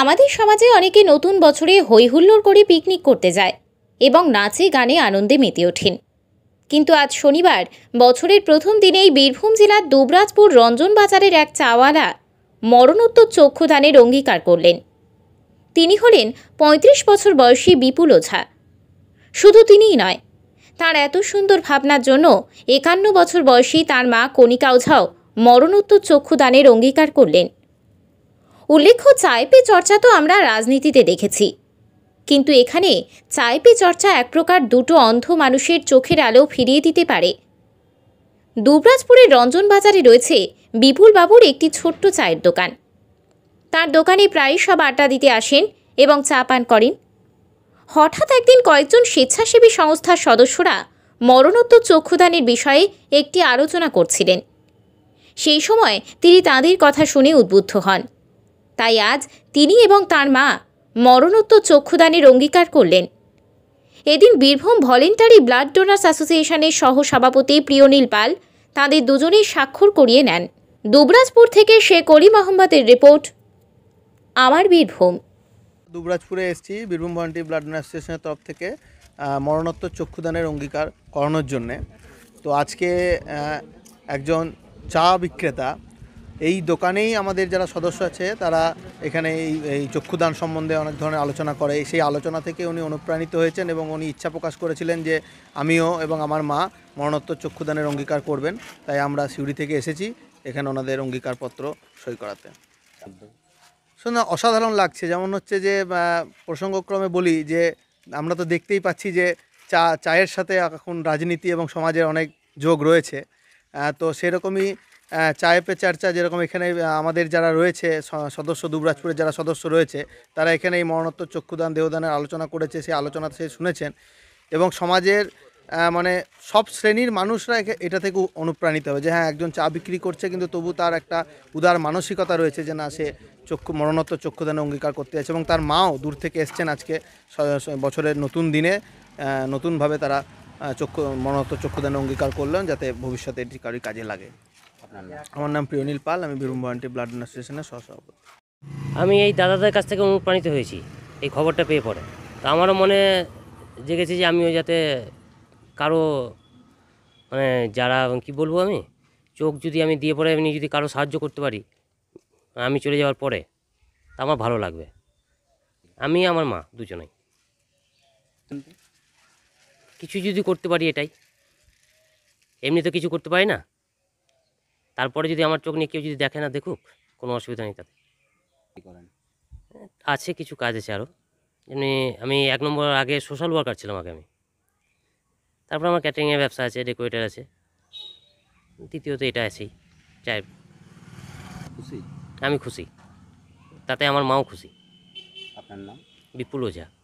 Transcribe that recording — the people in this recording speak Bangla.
আমাদের সমাজে অনেকে নতুন বছরে হৈহুল্লোড় করে পিকনিক করতে যায় এবং নাচে গানে আনন্দে মেতে ওঠেন কিন্তু আজ শনিবার বছরের প্রথম দিনেই বীরভূম জেলার দুবরাজপুর রঞ্জন বাজারের এক চাওয়ালা মরণোত্তর চক্ষুদানের অঙ্গীকার করলেন তিনি হলেন ৩৫ বছর বয়সী বিপুল ওঝা শুধু তিনিই নয় তার এত সুন্দর ভাবনার জন্য একান্ন বছর বয়সী তার মা কণিকা ওঝাও মরণোত্তর চক্ষুদানের অঙ্গীকার করলেন উল্লেখ্য চায়পে চর্চা তো আমরা রাজনীতিতে দেখেছি কিন্তু এখানে চায়পে চর্চা এক প্রকার দুটো অন্ধ মানুষের চোখের আলো ফিরিয়ে দিতে পারে দুবরাজপুরের রঞ্জন বাজারে রয়েছে বিপুলবাবুর একটি ছোট্ট চায়ের দোকান তার দোকানে প্রায় সব আড্ডা দিতে আসেন এবং চা পান করেন হঠাৎ একদিন কয়েকজন স্বেচ্ছাসেবী সংস্থার সদস্যরা মরণোত্তর চক্ষুদানের বিষয়ে একটি আলোচনা করছিলেন সেই সময় তিনি তাঁদের কথা শুনে উদ্বুদ্ধ হন তাই আজ তিনি এবং তার মা মরণোত্তর চক্ষুদানের অঙ্গীকার করলেন এদিন বীরভূম ভলেন্টারি ব্লাড ডোনার্স অ্যাসোসিয়েশনের সহসভাপতি প্রিয়নীল পাল তাঁদের দুজনেই স্বাক্ষর করিয়ে নেন দুবরাজপুর থেকে সে করিম মোহাম্মদের রিপোর্ট আমার বীরভূম দুবরাজপুরে এসেছি বীরভূম ভলেন্টারি ব্লাড ডোনার অ্যাসোসিয়েশনের তরফ থেকে মরণোত্তর চক্ষুদানের অঙ্গীকার করানোর জন্যে তো আজকে একজন চা বিক্রেতা এই দোকানেই আমাদের যারা সদস্য আছে তারা এখানে এই এই চক্ষুদান সম্বন্ধে অনেক ধরনের আলোচনা করে সেই আলোচনা থেকে উনি অনুপ্রাণিত হয়েছেন এবং উনি ইচ্ছা প্রকাশ করেছিলেন যে আমিও এবং আমার মা মরণোত্তর চক্ষুদানের অঙ্গীকার করবেন তাই আমরা সিউড়ি থেকে এসেছি এখানে ওনাদের অঙ্গীকারপত্র সই করাতে শুনে অসাধারণ লাগছে যেমন হচ্ছে যে প্রসঙ্গক্রমে বলি যে আমরা তো দেখতেই পাচ্ছি যে চা চায়ের সাথে এখন রাজনীতি এবং সমাজের অনেক যোগ রয়েছে তো সেরকমই চায়ে পে চর্চা যেরকম এখানে আমাদের যারা রয়েছে সদস্য দুবরাজপুরের যারা সদস্য রয়েছে তারা এখানে এই মরণোত্তর চক্ষুদান দেহদানের আলোচনা করেছে সেই আলোচনা সে শুনেছেন এবং সমাজের মানে সব শ্রেণীর মানুষরা এটা থেকে অনুপ্রাণিত হবে যে হ্যাঁ একজন চা বিক্রি করছে কিন্তু তবু তার একটা উদার মানসিকতা রয়েছে যে না সে চক্ষু মরণোত্তর চক্ষুদানে অঙ্গীকার করতে আছে এবং তার মাও দূর থেকে এসছেন আজকে বছরের নতুন দিনে নতুনভাবে তারা চক্ষু মরণোত্তর চক্ষুদানে অঙ্গীকার করলেন যাতে ভবিষ্যতে এটি কারোর কাজে লাগে আমার নাম প্রিয়নীল পাল আমি বীরভূম ভয়ান্টি ব্লাড ডোনার স্টেশনের সহসভাপতি আমি এই দাদাদের কাছ থেকে অনুপ্রাণিত হয়েছি এই খবরটা পেয়ে পড়ে তো আমারও মনে জেগেছে যে আমিও যাতে কারো মানে যারা কি বলবো আমি চোখ যদি আমি দিয়ে পরে এমনি যদি কারো সাহায্য করতে পারি আমি চলে যাওয়ার পরে তা আমার ভালো লাগবে আমি আমার মা দুজনেই কিছু যদি করতে পারি এটাই এমনি তো কিছু করতে পারি না তারপরে যদি আমার চোখ নিয়ে কেউ যদি দেখে না দেখুক কোনো অসুবিধা নেই তাতে আছে কিছু কাজ আছে আরও এমনি আমি এক নম্বর আগে সোশ্যাল ওয়ার্কার ছিলাম আগে আমি তারপর আমার ক্যাটারিংয়ের ব্যবসা আছে ডেকোরেটার আছে দ্বিতীয়ত এটা আছেই চাই খুশি আমি খুশি তাতে আমার মাও খুশি আপনার নাম বিপুল ওঝা